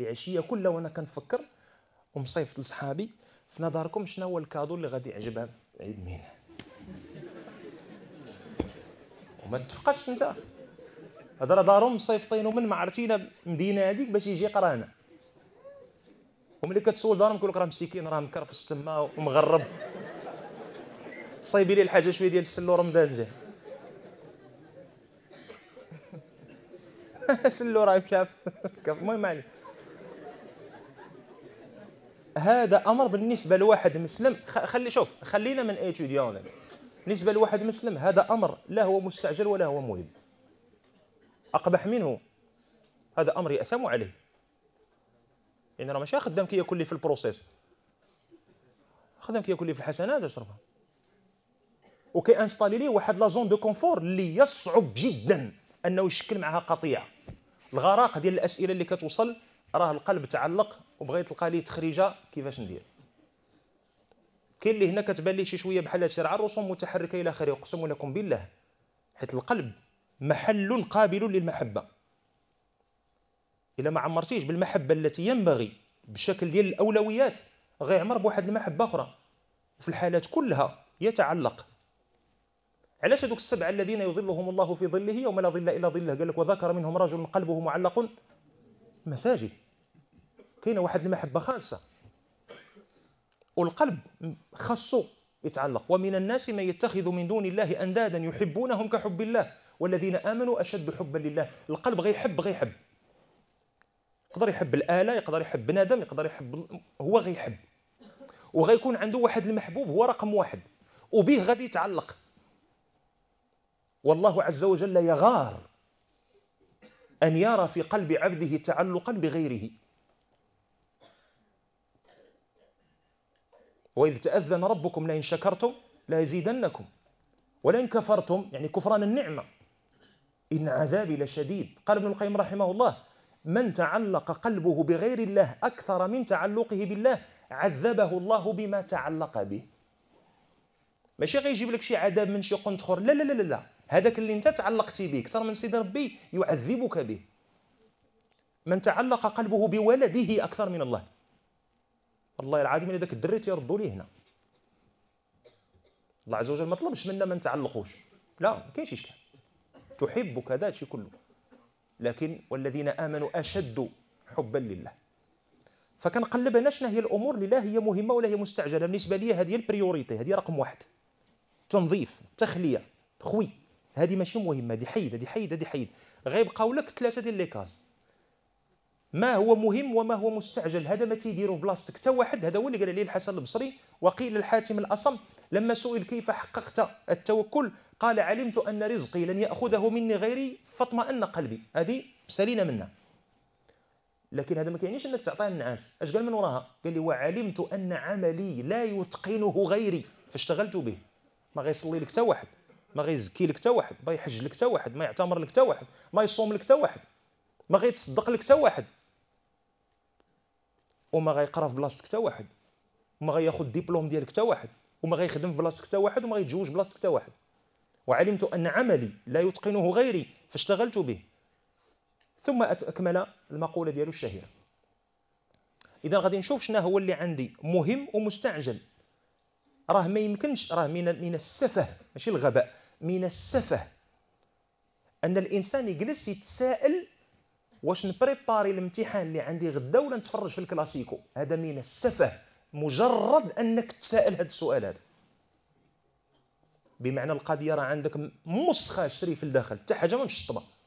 العشيه كلها وانا كنفكر ومصيفط لصحابي في نظركم شنو هو الكادو اللي غادي يعجبها عيد مينا وما تفقش انت هذا راه دارهم مصيفطينو من معرتينا مدينه هذيك باش يجي قرانا وملي كتسول دارهم كيقول لك راه مسكين راه مكرفس تما ومغرب صايبي لي الحاجه شويه ديال السلو رمضان جا سلو راه مشاف المهم عليك هذا امر بالنسبه لواحد مسلم خلي شوف خلينا من ايتوديون بالنسبه لواحد مسلم هذا امر لا هو مستعجل ولا هو مهم اقبح منه هذا امر ياثم عليه يعني راه ماشي خدام كياكل لي في البروسيس خدام كياكل لي في الحسنات ويشربها وكي انستالي ليه واحد لا زون دو كونفور اللي يصعب جدا انه يشكل معها قطيعه الغراق ديال الاسئله اللي كتوصل راه القلب تعلق وبغيت تلقى لي تخريجه كيفاش ندير كاين اللي هنا كتبان لي شي شويه بحال هادشي راه الرسوم متحركه الى اخره اقسم لكم بالله حيت القلب محل قابل للمحبه الا ما عمرتيش بالمحبه التي ينبغي بشكل ديال الاولويات غيعمر بواحد المحبه اخرى في الحالات كلها يتعلق علاش هذوك السبعه الذين يظلهم الله في ظله يوم لا ظل الا ظله قال لك وذكر منهم رجل قلبه معلق مساجد كاينه واحد المحبه خاصه والقلب خاصو يتعلق ومن الناس من يتخذ من دون الله اندادا يحبونهم كحب الله والذين امنوا اشد حبا لله القلب غيحب غيحب يقدر يحب الاله يقدر يحب بنادم يقدر يحب هو غيحب وغيكون عنده واحد المحبوب هو رقم واحد وبيه غادي يتعلق والله عز وجل يغار أن يرى في قلب عبده تعلقا بغيره وإذ تأذن ربكم لئن شكرتم ليزيدنكم ولئن كفرتم يعني كفران النعمة إن عذابي لشديد قال ابن القيم رحمه الله من تعلق قلبه بغير الله أكثر من تعلقه بالله عذبه الله بما تعلق به ماشي غيجيب لك شي عذاب من شي قنت اخر لا لا لا لا هذاك اللي انت تعلقتي به اكثر من سيدي ربي يعذبك به من تعلق قلبه بولده اكثر من الله والله العظيم الا داك الدري تيردوا ليه هنا الله عز وجل ما طلبش منا ما نتعلقوش لا ما كاينش اشكال تحب كذا هادشي كله لكن والذين امنوا اشد حبا لله فكنقلب هنا شنو هي الامور اللي لا هي مهمه ولا هي مستعجله بالنسبه لي هذه هي البريوريتي هذه رقم واحد تنظيف تخليه خوي هذه ماشي مهمه هذه حيد هذه حيد هذه حيد غيبقاو لك ثلاثه ديال لي كاز ما هو مهم وما هو مستعجل هذا ما تيديروا بلاصتك حتى واحد هذا هو اللي قال عليه الحسن البصري وقيل الحاتم الاصم لما سئل كيف حققت التوكل قال علمت ان رزقي لن ياخذه مني غيري فاطمأن قلبي هذه سالينا منها لكن هذا ما كيعنيش انك تعطيها النعاس اش قال من وراها قال لي وعلمت ان عملي لا يتقنه غيري فاشتغلت به ما غيصلي لك حتى واحد ما غيزكي لك حتى واحد ما يحج لك حتى واحد ما يعتمر لك حتى واحد ما يصوم لك حتى واحد ما غيتصدق لك حتى واحد وما غيقرا في بلاصتك حتى واحد وما غياخذ الدبلوم ديالك حتى واحد وما غيخدم في بلاصتك حتى واحد وما غيتزوج بلاصتك حتى واحد وعلمت ان عملي لا يتقنه غيري فاشتغلت به ثم اكمل المقوله ديالو الشهيره اذا غادي نشوف شنو هو اللي عندي مهم ومستعجل راه ما يمكنش راه من من السفه ماشي الغباء من السفه ان الانسان يجلس يتساءل واش نبريباري الامتحان اللي عندي غدا ولا نتفرج في الكلاسيكو هذا من السفه مجرد انك تسال هذا السؤال هذا بمعنى القضيه راه عندك مسخه شريف الداخل حتى حاجه ما مشطبه